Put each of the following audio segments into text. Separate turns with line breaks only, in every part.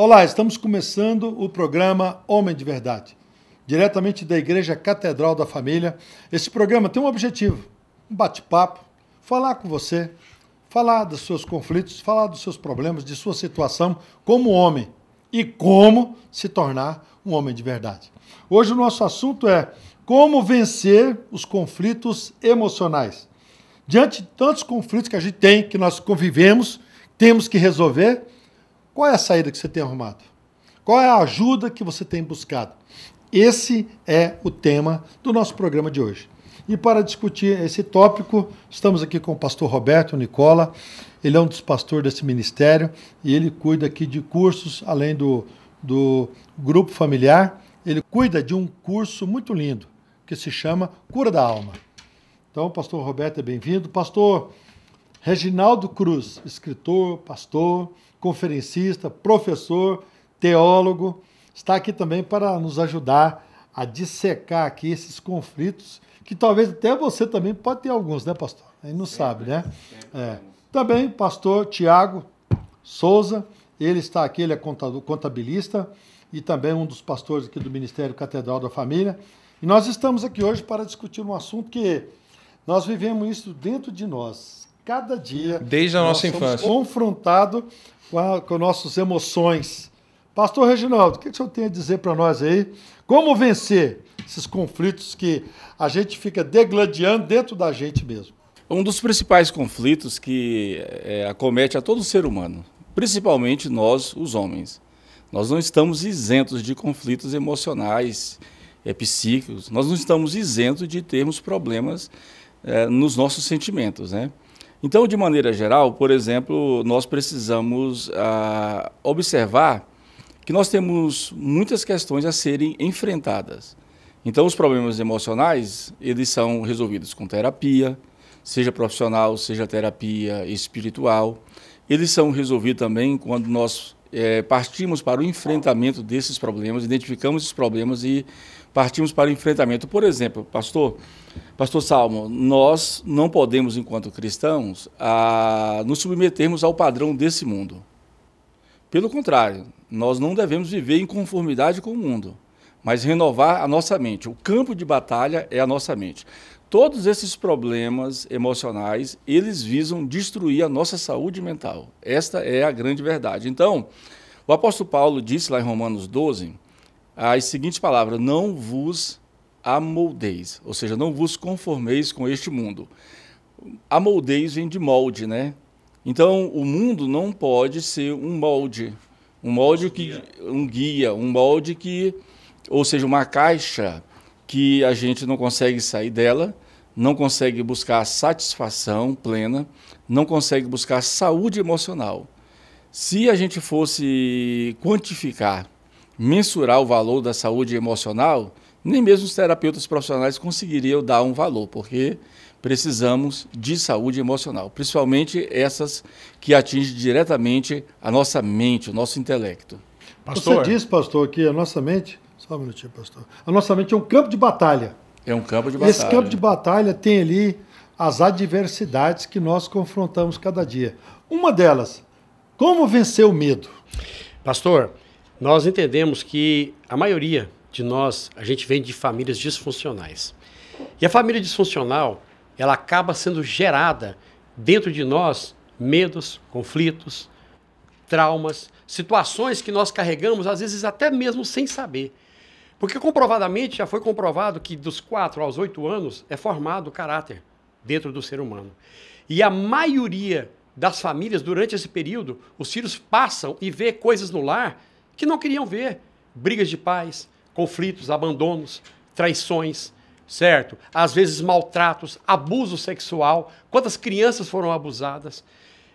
Olá, estamos começando o programa Homem de Verdade, diretamente da Igreja Catedral da Família. Esse programa tem um objetivo: um bate-papo, falar com você, falar dos seus conflitos, falar dos seus problemas, de sua situação como homem e como se tornar um homem de verdade. Hoje o nosso assunto é como vencer os conflitos emocionais. Diante de tantos conflitos que a gente tem, que nós convivemos, temos que resolver, qual é a saída que você tem arrumado? Qual é a ajuda que você tem buscado? Esse é o tema do nosso programa de hoje. E para discutir esse tópico, estamos aqui com o pastor Roberto Nicola. Ele é um dos pastores desse ministério e ele cuida aqui de cursos, além do, do grupo familiar. Ele cuida de um curso muito lindo que se chama Cura da Alma. Então, pastor Roberto é bem-vindo. Pastor Reginaldo Cruz, escritor, pastor, conferencista, professor, teólogo, está aqui também para nos ajudar a dissecar aqui esses conflitos, que talvez até você também pode ter alguns, né, pastor? Aí não sabe, né? É. Também, pastor Tiago Souza, ele está aqui, ele é contador, contabilista e também um dos pastores aqui do Ministério Catedral da Família. E nós estamos aqui hoje para discutir um assunto que nós vivemos isso dentro de nós. Cada dia. Desde a nossa infância. Confrontado com, a, com nossas emoções. Pastor Reginaldo, o que o senhor tem a dizer para nós aí? Como vencer esses conflitos que a gente fica degladiando dentro da gente mesmo?
Um dos principais conflitos que é, acomete a todo ser humano, principalmente nós, os homens. Nós não estamos isentos de conflitos emocionais, é, psíquicos, nós não estamos isentos de termos problemas é, nos nossos sentimentos, né? Então, de maneira geral, por exemplo, nós precisamos ah, observar que nós temos muitas questões a serem enfrentadas. Então, os problemas emocionais, eles são resolvidos com terapia, seja profissional, seja terapia espiritual. Eles são resolvidos também quando nós é, partimos para o enfrentamento desses problemas, identificamos os problemas e partimos para o enfrentamento. Por exemplo, pastor, pastor Salmo, nós não podemos, enquanto cristãos, nos submetermos ao padrão desse mundo. Pelo contrário, nós não devemos viver em conformidade com o mundo, mas renovar a nossa mente. O campo de batalha é a nossa mente. Todos esses problemas emocionais, eles visam destruir a nossa saúde mental. Esta é a grande verdade. Então, o apóstolo Paulo disse lá em Romanos 12, as seguintes palavras: Não vos amoldeis, ou seja, não vos conformeis com este mundo. Amoldeis vem de molde, né? Então, o mundo não pode ser um molde, um molde que um guia, um molde que, ou seja, uma caixa que a gente não consegue sair dela, não consegue buscar satisfação plena, não consegue buscar saúde emocional. Se a gente fosse quantificar mensurar o valor da saúde emocional, nem mesmo os terapeutas profissionais conseguiriam dar um valor, porque precisamos de saúde emocional, principalmente essas que atingem diretamente a nossa mente, o nosso intelecto. Pastor. Você
disse, pastor, que a nossa mente. Só um minutinho, pastor. A nossa mente é um campo de batalha.
É um campo de batalha. Esse campo de
batalha tem ali as adversidades que nós confrontamos cada dia. Uma delas, como vencer o medo?
Pastor, nós entendemos que a maioria de nós, a gente vem de famílias disfuncionais. E a família disfuncional, ela acaba sendo gerada dentro de nós medos, conflitos, traumas, situações que nós carregamos, às vezes até mesmo sem saber. Porque comprovadamente já foi comprovado que dos 4 aos 8 anos é formado o caráter dentro do ser humano. E a maioria das famílias, durante esse período, os filhos passam e vê coisas no lar que não queriam ver brigas de paz, conflitos, abandonos, traições, certo? Às vezes maltratos, abuso sexual, quantas crianças foram abusadas.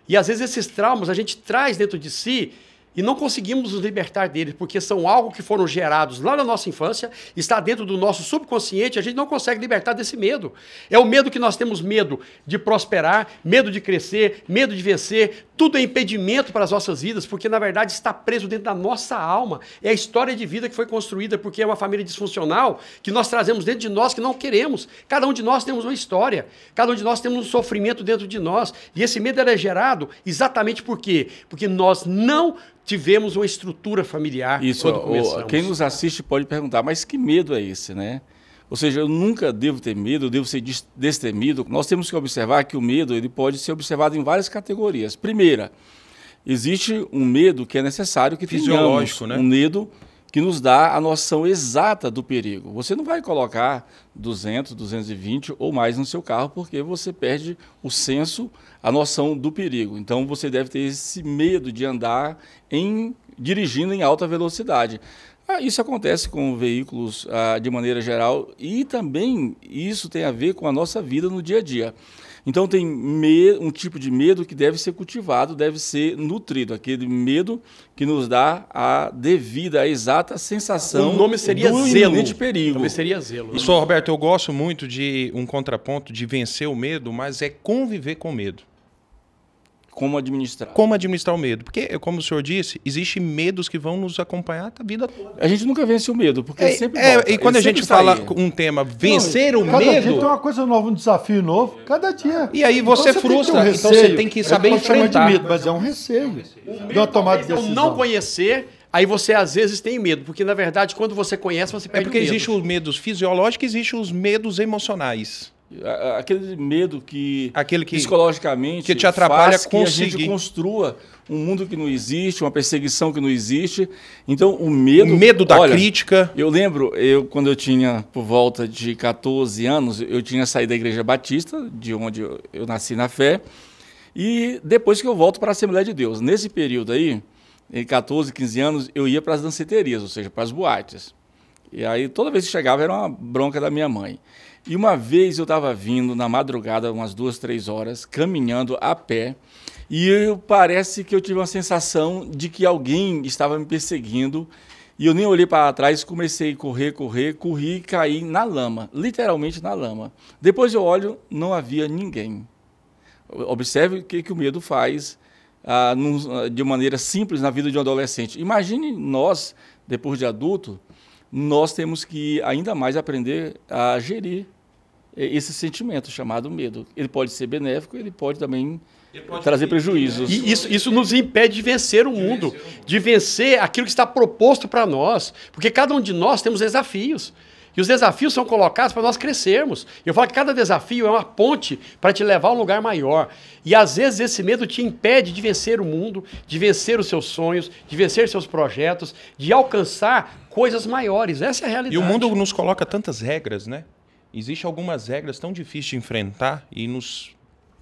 E às vezes esses traumas a gente traz dentro de si e não conseguimos nos libertar deles, porque são algo que foram gerados lá na nossa infância, está dentro do nosso subconsciente, a gente não consegue libertar desse medo. É o medo que nós temos medo de prosperar, medo de crescer, medo de vencer, tudo é impedimento para as nossas vidas, porque na verdade está preso dentro da nossa alma. É a história de vida que foi construída porque é uma família disfuncional que nós trazemos dentro de nós que não queremos. Cada um de nós temos uma história, cada um de nós temos um sofrimento dentro de nós, e esse medo é gerado exatamente por quê? Porque nós não tivemos uma estrutura familiar. Isso, o, quem
nos assiste pode perguntar, mas que medo é esse, né? Ou seja, eu nunca devo ter medo, eu devo ser destemido. Nós temos que observar que o medo ele pode ser observado em várias categorias. Primeira, existe um medo que é necessário que fisiológico, tenhamos, né? um medo que nos dá a noção exata do perigo. Você não vai colocar 200, 220 ou mais no seu carro porque você perde o senso, a noção do perigo. Então você deve ter esse medo de andar em dirigindo em alta velocidade. Ah, isso acontece com veículos ah, de maneira geral e também isso tem a ver com a nossa vida no dia a dia. Então tem um tipo de medo que deve ser cultivado, deve ser nutrido, aquele medo que nos dá a devida, a exata sensação. O nome seria do zelo. perigo. O nome seria zelo. Né? Só
Roberto, eu gosto muito de um contraponto de vencer o medo, mas é conviver com medo. Como administrar. Como administrar o medo. Porque, como o senhor disse, existem medos que vão nos acompanhar a vida toda. A gente nunca vence
o medo, porque é, sempre é, E quando Ele a gente fala um tema, vencer Não, o cada medo... Cada dia tem
uma coisa nova, um desafio novo, cada dia. E aí você, então, você frustra, um então você tem que então é saber enfrentar. De medo, mas é um receio. É de tomada de decisão. Não
conhecer aí você às vezes tem medo, porque na verdade quando você conhece você é perde É porque existem os medos fisiológicos, existem os medos emocionais
aquele medo que, aquele que psicologicamente que te atrapalha faz que a gente construa um mundo que não existe, uma perseguição que não existe. Então, o medo. O medo da olha, crítica. Eu lembro, eu quando eu tinha por volta de 14 anos, eu tinha saído da Igreja Batista, de onde eu, eu nasci na fé, e depois que eu volto para a Assembleia de Deus. Nesse período aí, em 14, 15 anos, eu ia para as danceterias, ou seja, para as boates. E aí, toda vez que chegava, era uma bronca da minha mãe. E uma vez eu estava vindo na madrugada, umas duas, três horas, caminhando a pé, e eu, parece que eu tive uma sensação de que alguém estava me perseguindo. E eu nem olhei para trás, comecei a correr, correr, corri e caí na lama, literalmente na lama. Depois eu olho, não havia ninguém. Observe o que, que o medo faz ah, num, ah, de maneira simples na vida de um adolescente. Imagine nós, depois de adulto, nós temos que ainda mais aprender a gerir é, esse sentimento chamado medo. Ele pode ser benéfico, ele pode também ele pode trazer ter, prejuízos. E isso, isso nos impede de vencer o mundo, de vencer aquilo que está proposto para nós, porque cada um
de nós temos desafios. E os desafios são colocados para nós crescermos. Eu falo que cada desafio é uma ponte para te levar a um lugar maior. E às vezes esse medo te impede de vencer o mundo, de vencer os seus sonhos, de vencer seus projetos, de alcançar coisas maiores. Essa é a realidade. E o mundo nos coloca tantas regras, né? Existem algumas regras tão difíceis de
enfrentar e nos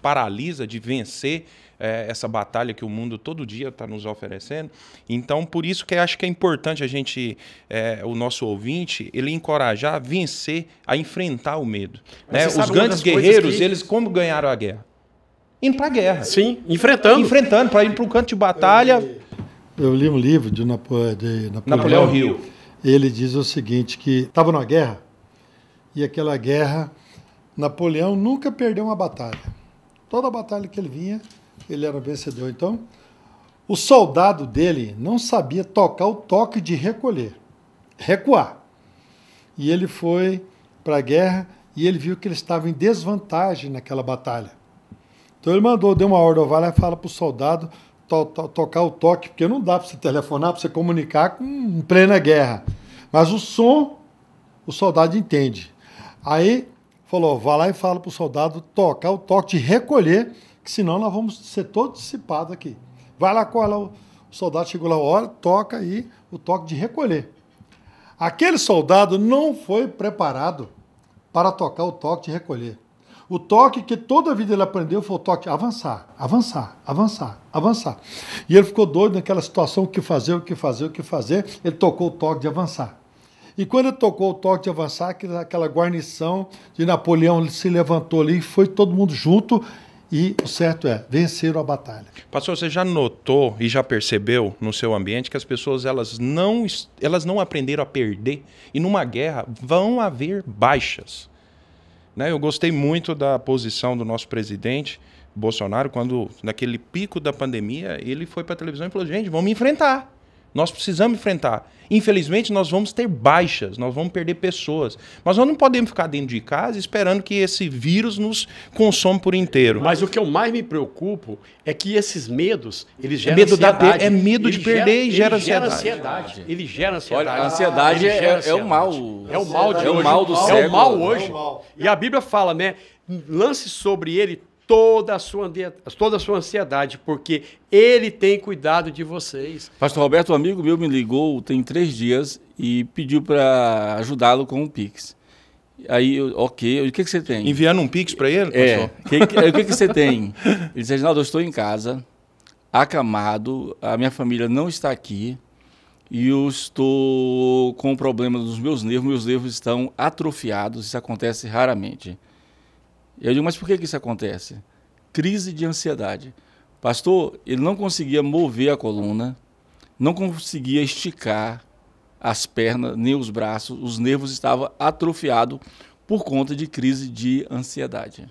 paralisa de vencer é, essa batalha que o mundo todo dia está nos oferecendo. Então, por isso que acho que é importante a gente, é, o nosso ouvinte, ele encorajar a vencer, a enfrentar o medo. Né? Os grandes guerreiros, que... eles como ganharam a guerra? Indo para a guerra. Sim,
enfrentando. Enfrentando, para ir para o canto de batalha. Eu, eu li um livro de, Napo... de Napoleão, Napoleão Hill. Ele diz o seguinte, que estava numa guerra, e aquela guerra, Napoleão nunca perdeu uma batalha. Toda batalha que ele vinha, ele era vencedor. Então, o soldado dele não sabia tocar o toque de recolher, recuar. E ele foi para a guerra e ele viu que ele estava em desvantagem naquela batalha. Então ele mandou, deu uma ordem ao vale e fala para o soldado to, to, tocar o toque, porque não dá para você telefonar, para você comunicar com, em plena guerra. Mas o som, o soldado entende. Aí falou: vá lá e fala para o soldado tocar o toque de recolher, que senão nós vamos ser todos dissipados aqui. Vai lá, cola. O soldado chegou lá, olha, toca aí o toque de recolher. Aquele soldado não foi preparado para tocar o toque de recolher. O toque que toda a vida ele aprendeu foi o toque avançar, avançar, avançar, avançar. E ele ficou doido naquela situação, o que fazer, o que fazer, o que fazer. Ele tocou o toque de avançar. E quando tocou o toque de avançar, aquela guarnição de Napoleão se levantou ali, foi todo mundo junto e o certo é, venceram a batalha.
Pastor, você já notou e já percebeu no seu ambiente que as pessoas elas não, elas não aprenderam a perder e numa guerra vão haver baixas. Né? Eu gostei muito da posição do nosso presidente Bolsonaro quando naquele pico da pandemia ele foi para a televisão e falou: "Gente, vamos enfrentar". Nós precisamos enfrentar. Infelizmente, nós vamos ter baixas, nós vamos perder pessoas. Mas nós não podemos ficar dentro de casa esperando que esse vírus
nos consome por inteiro. Mas o que eu mais me preocupo é que esses medos, eles geram medo ansiedade. Da, é medo ele de gera, perder e gera, gera ansiedade. ansiedade. Ele gera ansiedade. Olha, a ansiedade, é, ansiedade. é, o mal. É o mal de é é hoje. É o mal do século. É o mal hoje. E a Bíblia fala, né? Lance sobre ele toda a sua, toda a sua ansiedade, porque ele tem cuidado de vocês.
Pastor Roberto, um amigo meu me ligou tem três dias e pediu para ajudá-lo com um Pix. Aí, eu, ok, o que, que você tem? Enviando um Pix para ele, é, pastor? Que, o que, que você tem? Ele disse, Reginaldo, eu estou em casa, acamado, a minha família não está aqui e eu estou com um problema nos meus nervos, meus nervos estão atrofiados, isso acontece raramente. Eu digo, mas por que, que isso acontece? Crise de ansiedade. Pastor, ele não conseguia mover a coluna, não conseguia esticar as pernas, nem os braços, os nervos estavam atrofiados por conta de crise de ansiedade.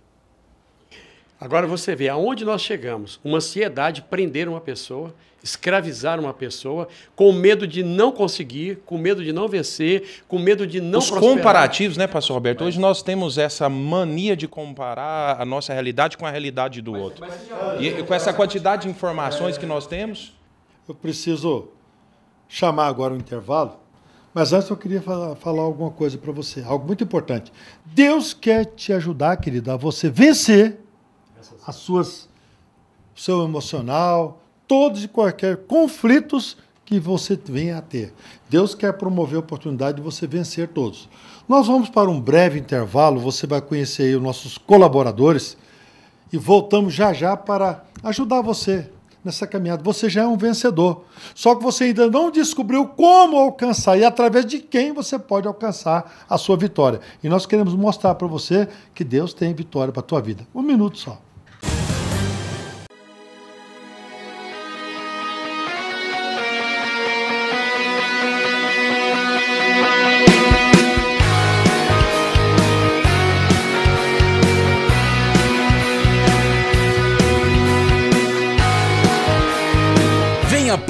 Agora você vê aonde nós chegamos. Uma ansiedade prender uma pessoa,
escravizar uma pessoa, com medo de não conseguir, com medo de não vencer, com medo de não Os prosperar. comparativos, né, pastor Roberto? Hoje nós temos essa mania de
comparar a nossa realidade com a realidade do outro. e, com essa quantidade de informações que nós
temos... Eu preciso chamar agora o intervalo, mas antes eu queria falar, falar alguma coisa para você, algo muito importante. Deus quer te ajudar, querida, a você vencer as suas seu emocional, todos e qualquer conflitos que você venha a ter. Deus quer promover a oportunidade de você vencer todos. Nós vamos para um breve intervalo, você vai conhecer aí os nossos colaboradores e voltamos já já para ajudar você nessa caminhada. Você já é um vencedor, só que você ainda não descobriu como alcançar e através de quem você pode alcançar a sua vitória. E nós queremos mostrar para você que Deus tem vitória para a tua vida. Um minuto só.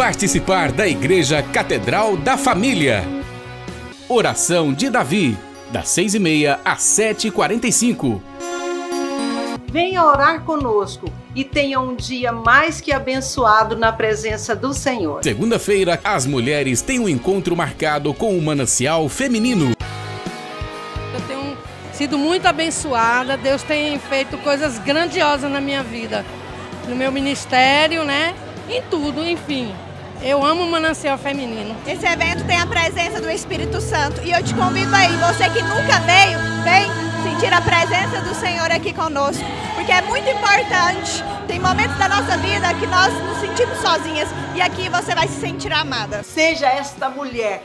participar da Igreja Catedral da Família. Oração de Davi, das 6 e meia às 7 e 45 Venha orar conosco e tenha um dia mais que abençoado na presença do Senhor. Segunda-feira, as mulheres têm um encontro marcado com o manancial feminino.
Eu tenho sido muito abençoada, Deus tem feito coisas grandiosas na minha vida, no meu ministério, né? Em
tudo, enfim. Eu amo o manancial feminino. Esse evento tem a presença do Espírito Santo e eu te convido aí, você que nunca veio, vem sentir a presença do Senhor aqui conosco, porque é muito importante. Tem momentos da nossa vida que nós nos sentimos sozinhas e aqui você vai se sentir amada. Seja esta mulher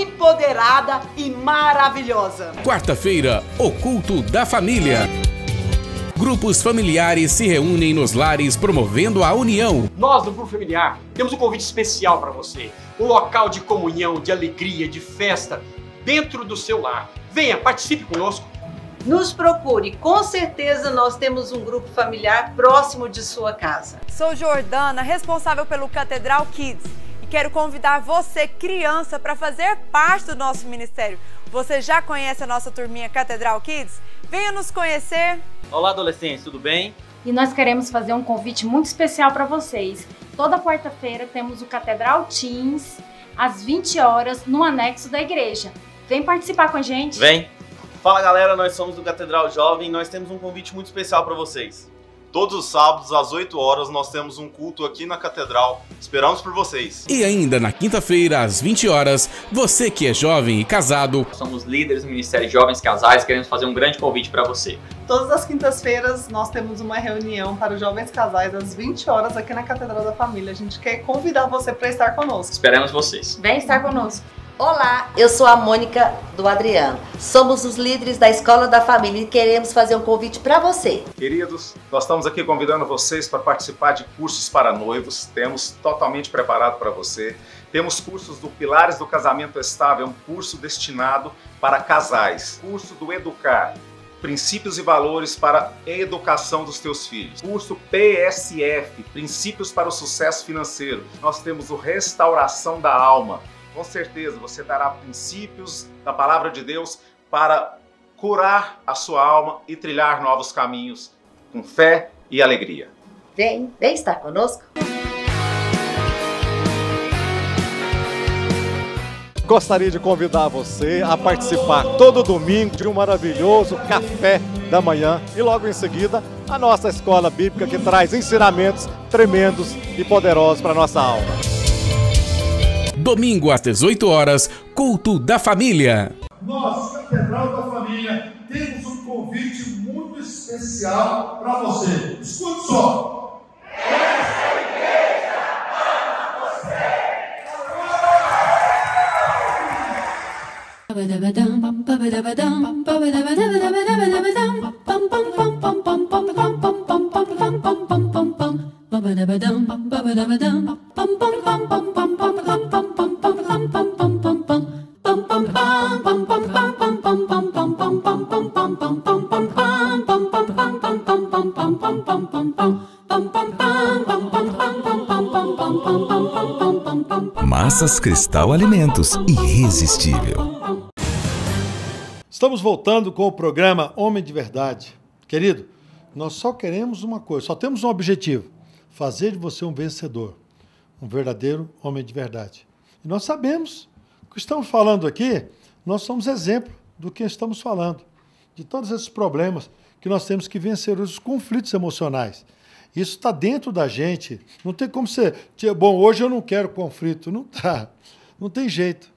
empoderada e maravilhosa.
Quarta-feira, o culto da família grupos familiares se reúnem nos lares promovendo a união.
Nós do Grupo Familiar temos um convite especial para você. Um local de comunhão, de alegria, de festa dentro do seu lar. Venha, participe conosco. Nos procure, com certeza nós temos um grupo familiar próximo de sua casa. Sou Jordana, responsável pelo Catedral Kids Quero convidar você, criança, para fazer parte do nosso ministério. Você já conhece a nossa turminha Catedral Kids? Venha nos conhecer!
Olá,
adolescentes, tudo bem?
E nós queremos
fazer um convite muito especial
para vocês. Toda quarta-feira temos o Catedral Teens, às 20 horas, no anexo da igreja. Vem participar com a gente! Vem!
Fala galera, nós somos do Catedral Jovem e nós temos um convite muito especial para vocês. Todos os sábados, às 8 horas, nós temos um culto aqui na Catedral. Esperamos por vocês. E ainda na quinta-feira, às 20 horas, você que é jovem e
casado. Somos líderes do Ministério de Jovens Casais, queremos fazer um grande convite para você.
Todas as
quintas-feiras, nós temos uma reunião para os jovens casais, às 20 horas, aqui na Catedral da Família. A gente quer convidar você para estar conosco.
Esperamos vocês.
Vem estar conosco. Olá, eu sou a Mônica do Adriano. Somos os líderes da Escola da Família e queremos fazer um convite para você.
Queridos, nós estamos aqui convidando vocês para participar de cursos para noivos. Temos totalmente preparado para você. Temos cursos do Pilares do Casamento Estável, um curso destinado para casais. Curso do Educar, Princípios e Valores para a Educação dos Teus Filhos. Curso PSF, Princípios para o Sucesso Financeiro. Nós temos o Restauração da Alma com certeza você dará princípios da palavra de Deus para curar a sua alma e trilhar novos caminhos com fé e alegria.
Vem, vem estar conosco.
Gostaria de convidar você a participar todo domingo de um maravilhoso café da manhã e logo em seguida a nossa escola bíblica que traz ensinamentos tremendos e poderosos para nossa alma.
Domingo às 18 horas, culto da família.
Nós, Catedral da Família, temos um convite muito especial para você. Escute só. Essa igreja ama você.
Massas Cristal Alimentos, irresistível.
Estamos voltando com o programa Homem de Verdade. Querido, nós só queremos uma coisa, só temos um objetivo: fazer de você um vencedor, um verdadeiro homem de verdade. E nós sabemos o que estamos falando aqui, nós somos exemplo do que estamos falando, de todos esses problemas que nós temos que vencer, os conflitos emocionais. Isso está dentro da gente. Não tem como você. Bom, hoje eu não quero conflito. Não tá. Não tem jeito.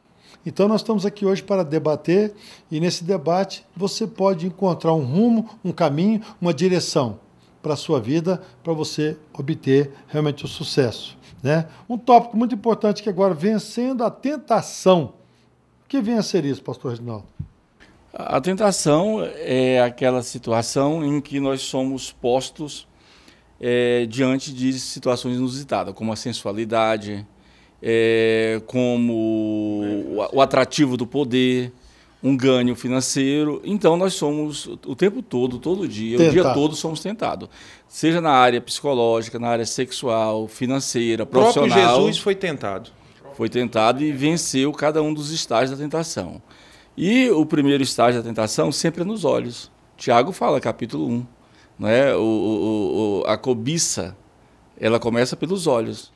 Então nós estamos aqui hoje para debater e nesse debate você pode encontrar um rumo, um caminho, uma direção para a sua vida, para você obter realmente o sucesso. Né? Um tópico muito importante que agora, vencendo a tentação. O que vem a ser isso, pastor Reginaldo?
A tentação é aquela situação em que nós somos postos é, diante de situações inusitadas, como a sensualidade, é, como o, o atrativo do poder, um ganho financeiro. Então, nós somos o tempo todo, todo dia, o dia todo somos tentados. Seja na área psicológica, na área sexual, financeira, profissional. O próprio Jesus foi tentado. Foi tentado e venceu cada um dos estágios da tentação. E o primeiro estágio da tentação sempre é nos olhos. Tiago fala, capítulo 1. Né? O, o, o, a cobiça, ela começa pelos olhos.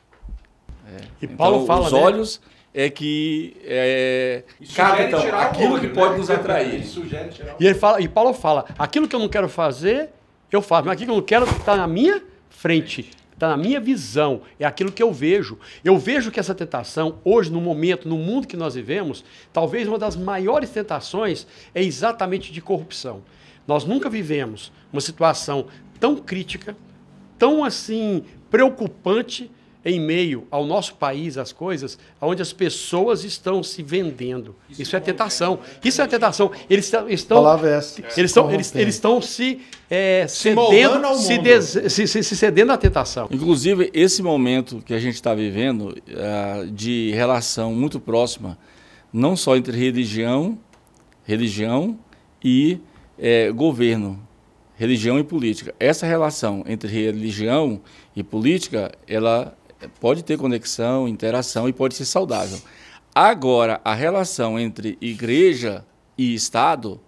É. E Paulo então, fala,
os né? olhos é que é, então aquilo olho, que pode né? nos atrair. Ele
e, ele fala, e Paulo fala, aquilo que eu não quero fazer, eu faço. Mas aquilo que eu não quero está na minha frente, está na minha visão, é aquilo que eu vejo. Eu vejo que essa tentação, hoje, no momento, no mundo que nós vivemos, talvez uma das maiores tentações é exatamente de corrupção. Nós nunca vivemos uma situação tão crítica, tão assim preocupante em meio ao nosso país, as coisas, onde as pessoas estão se vendendo. Isso, Isso é, é tentação. Né? Isso é tentação. Eles estão. Palavra é essa. Eles estão, eles, eles estão se, é, cedendo, se, des,
se, se, se, cedendo à tentação. Inclusive, esse momento que a gente está vivendo uh, de relação muito próxima, não só entre religião, religião e é, governo, religião e política. Essa relação entre religião e política, ela pode ter conexão, interação e pode ser saudável. Agora, a relação entre igreja e Estado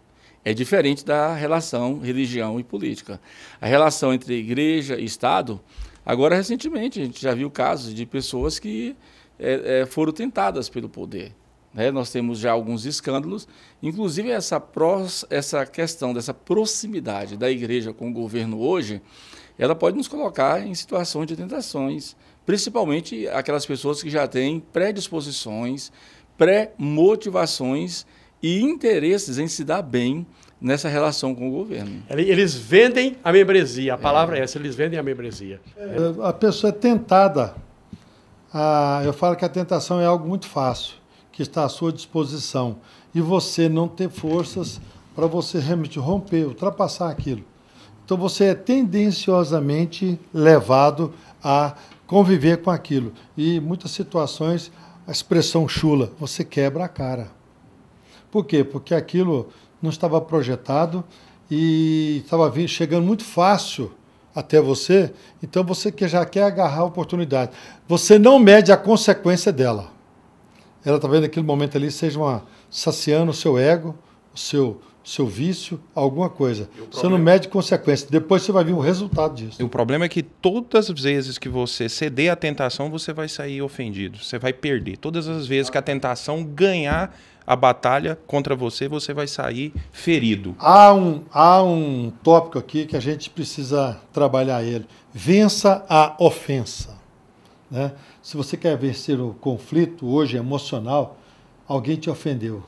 é diferente da relação religião e política. A relação entre igreja e Estado, agora recentemente, a gente já viu casos de pessoas que é, é, foram tentadas pelo poder. Né? Nós temos já alguns escândalos, inclusive essa, pros, essa questão dessa proximidade da igreja com o governo hoje, ela pode nos colocar em situações de tentações, principalmente aquelas pessoas que já têm predisposições, pré-motivações e interesses em se dar bem nessa relação com o governo. Eles vendem a membresia, a é. palavra é, é essa, eles vendem a membresia.
É, a pessoa é tentada. A, ah, eu falo que a tentação é algo muito fácil que está à sua disposição e você não ter forças para você realmente romper, ultrapassar aquilo. Então você é tendenciosamente levado a conviver com aquilo. E em muitas situações, a expressão chula, você quebra a cara. Por quê? Porque aquilo não estava projetado e estava chegando muito fácil até você, então você que já quer agarrar a oportunidade. Você não mede a consequência dela ela talvez naquele momento ali seja uma saciando o seu ego, o seu seu vício, alguma coisa. Você não mede consequência. Depois você vai ver o resultado disso.
E o problema é que todas as vezes que você ceder à tentação, você vai sair ofendido. Você vai perder. Todas as vezes que a tentação ganhar a batalha contra você, você vai sair ferido.
Há um, há um tópico aqui que a gente precisa trabalhar ele. Vença a ofensa. Né? Se você quer vencer o conflito hoje emocional, alguém te ofendeu.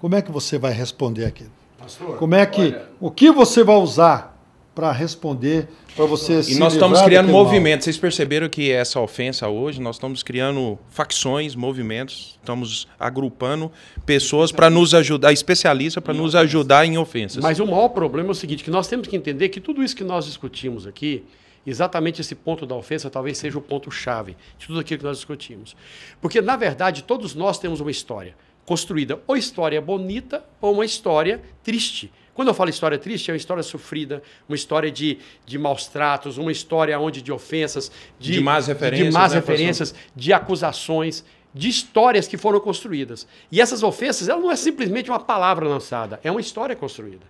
Como é que você vai responder aquilo? Pastor, Como é que olha... o que você vai usar para responder para você e se E nós estamos criando movimentos.
Vocês perceberam que essa ofensa hoje, nós estamos criando facções, movimentos, estamos agrupando pessoas para nos ajudar, especialistas para nos ajudar em ofensas. Mas
o maior problema é o seguinte, que nós temos que entender que tudo isso que nós discutimos aqui, Exatamente esse ponto da ofensa talvez seja o ponto-chave de tudo aquilo que nós discutimos. Porque, na verdade, todos nós temos uma história construída, ou história bonita, ou uma história triste. Quando eu falo história triste, é uma história sofrida, uma história de, de maus tratos, uma história onde de ofensas, de, de más referências, de, más né, referências de acusações, de histórias que foram construídas. E essas ofensas, ela não é simplesmente uma palavra lançada, é uma história construída.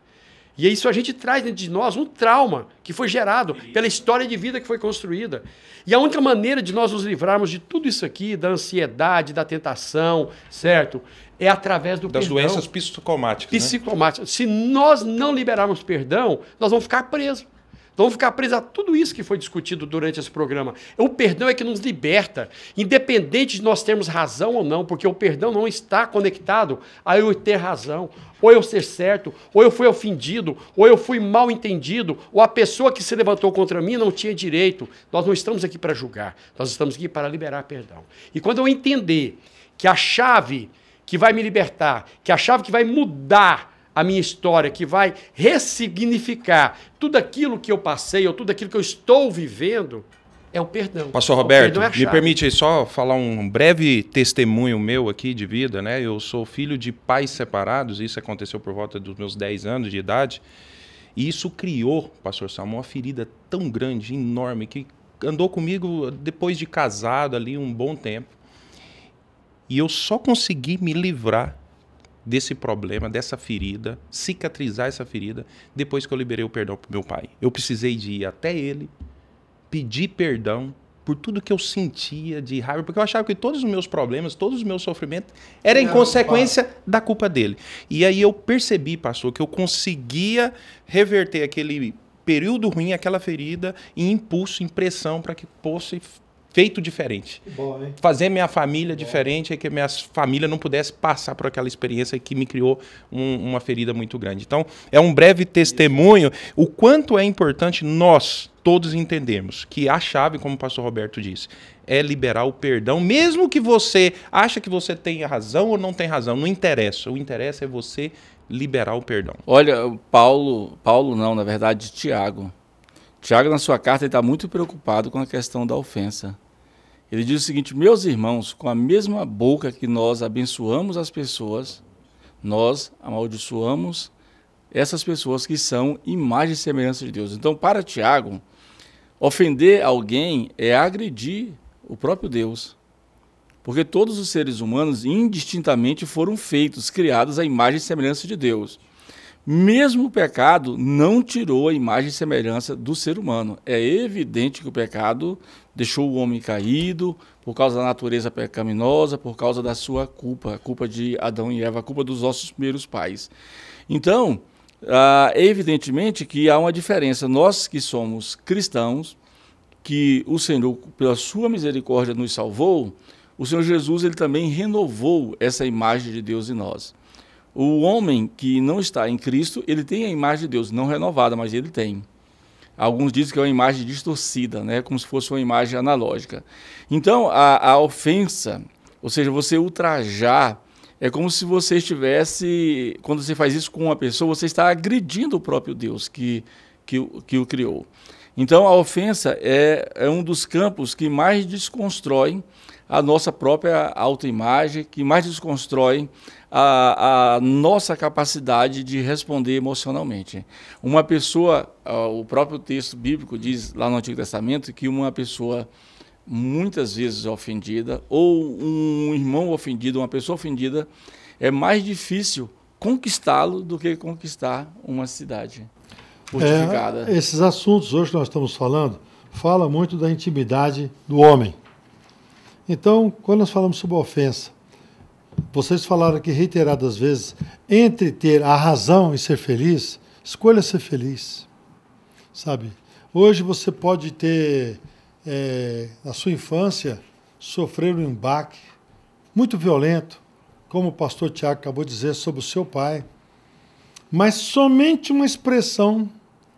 E isso a gente traz dentro de nós um trauma que foi gerado pela história de vida que foi construída. E a única maneira de nós nos livrarmos de tudo isso aqui, da ansiedade, da tentação, certo? É através do das perdão. Das doenças psicomáticas. Psicomáticas. Né? Se nós não liberarmos perdão, nós vamos ficar presos. Então vamos ficar presos a tudo isso que foi discutido durante esse programa. O perdão é que nos liberta, independente de nós termos razão ou não, porque o perdão não está conectado a eu ter razão, ou eu ser certo, ou eu fui ofendido, ou eu fui mal entendido, ou a pessoa que se levantou contra mim não tinha direito. Nós não estamos aqui para julgar, nós estamos aqui para liberar perdão. E quando eu entender que a chave que vai me libertar, que a chave que vai mudar a minha história, que vai ressignificar tudo aquilo que eu passei ou tudo aquilo que eu estou vivendo, é o perdão. Pastor Roberto, perdão
é me permite aí só falar um breve testemunho meu aqui de vida, né? Eu sou filho de pais separados, isso aconteceu por volta dos meus 10 anos de idade, e isso criou, pastor Salmo, uma ferida tão grande, enorme, que andou comigo depois de casado ali um bom tempo. E eu só consegui me livrar desse problema, dessa ferida, cicatrizar essa ferida depois que eu liberei o perdão para meu pai. Eu precisei de ir até ele, pedir perdão por tudo que eu sentia de raiva, porque eu achava que todos os meus problemas, todos os meus sofrimentos eram em consequência pai. da culpa dele. E aí eu percebi, pastor, que eu conseguia reverter aquele período ruim, aquela ferida, em impulso, em pressão para que fosse feito diferente. Bom, Fazer minha família diferente e que minha família não pudesse passar por aquela experiência que me criou um, uma ferida muito grande. Então, é um breve testemunho Isso. o quanto é importante nós todos entendermos que a chave, como o pastor Roberto disse, é liberar o perdão, mesmo que você acha que você tenha razão ou não tem razão, não interessa. O interessa é
você liberar o perdão. Olha, Paulo, Paulo não, na verdade, Tiago. Tiago, na sua carta, ele está muito preocupado com a questão da ofensa. Ele diz o seguinte: Meus irmãos, com a mesma boca que nós abençoamos as pessoas, nós amaldiçoamos essas pessoas que são imagem e semelhança de Deus. Então, para Tiago, ofender alguém é agredir o próprio Deus. Porque todos os seres humanos indistintamente foram feitos, criados à imagem e semelhança de Deus. Mesmo o pecado não tirou a imagem e semelhança do ser humano. É evidente que o pecado deixou o homem caído por causa da natureza pecaminosa, por causa da sua culpa, a culpa de Adão e Eva, a culpa dos nossos primeiros pais. Então, ah, evidentemente que há uma diferença. Nós que somos cristãos, que o Senhor, pela sua misericórdia, nos salvou, o Senhor Jesus ele também renovou essa imagem de Deus em nós. O homem que não está em Cristo, ele tem a imagem de Deus, não renovada, mas ele tem. Alguns dizem que é uma imagem distorcida, né? como se fosse uma imagem analógica. Então, a, a ofensa, ou seja, você ultrajar, é como se você estivesse, quando você faz isso com uma pessoa, você está agredindo o próprio Deus que, que, que o criou. Então, a ofensa é, é um dos campos que mais desconstrói a nossa própria autoimagem, que mais desconstrói a, a, nossa capacidade de responder emocionalmente. Uma pessoa, o próprio texto bíblico diz lá no Antigo Testamento que uma pessoa muitas vezes ofendida, ou um irmão ofendido, uma pessoa ofendida, é mais difícil conquistá-lo do que conquistar uma cidade fortificada. É, esses
assuntos hoje que nós estamos falando fala muito da intimidade do homem. Então, quando nós falamos sobre ofensa, vocês falaram aqui reiteradas vezes, entre ter a razão e ser feliz, escolha ser feliz. Sabe? Hoje você pode ter, é, na sua infância, sofrer um embaque muito violento, como o pastor Tiago acabou de dizer sobre o seu pai, mas somente uma expressão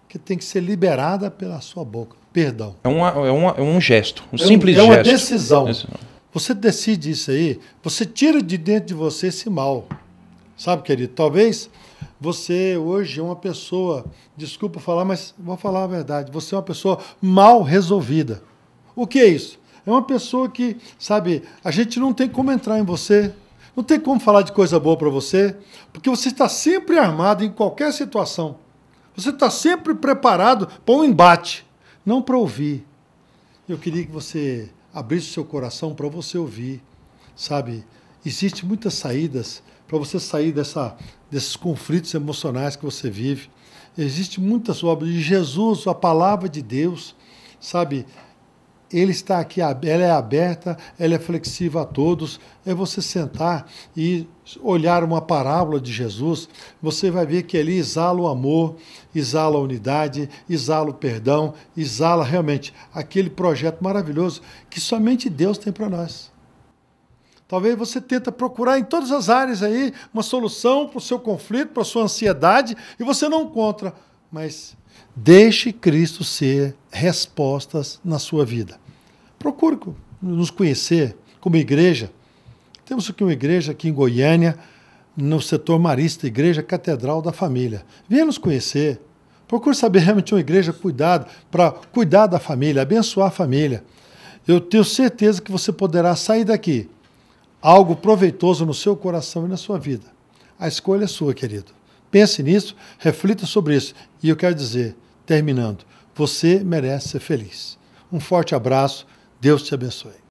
que tem que ser liberada pela sua boca perdão.
É, uma, é, uma, é um gesto, um é simples um, gesto. É uma decisão. decisão.
Você decide isso aí, você tira de dentro de você esse mal. Sabe, querido? Talvez você hoje é uma pessoa, desculpa falar, mas vou falar a verdade, você é uma pessoa mal resolvida. O que é isso? É uma pessoa que, sabe, a gente não tem como entrar em você, não tem como falar de coisa boa para você, porque você está sempre armado em qualquer situação. Você está sempre preparado para um embate não para ouvir. Eu queria que você abrisse o seu coração para você ouvir, sabe? Existem muitas saídas para você sair dessa, desses conflitos emocionais que você vive. Existem muitas obras de Jesus, a palavra de Deus, sabe? ele está aqui, ela é aberta, ela é flexível a todos. É você sentar e olhar uma parábola de Jesus, você vai ver que ele exala o amor, exala a unidade, exala o perdão, exala realmente aquele projeto maravilhoso que somente Deus tem para nós. Talvez você tenta procurar em todas as áreas aí uma solução para o seu conflito, para a sua ansiedade, e você não encontra. Mas deixe Cristo ser respostas na sua vida procure nos conhecer como igreja. Temos aqui uma igreja aqui em Goiânia, no setor marista, Igreja Catedral da Família. Venha nos conhecer. Procure saber realmente uma igreja cuidada, para cuidar da família, abençoar a família. Eu tenho certeza que você poderá sair daqui algo proveitoso no seu coração e na sua vida. A escolha é sua, querido. Pense nisso, reflita sobre isso. E eu quero dizer, terminando, você merece ser feliz. Um forte abraço. Deus te abençoe.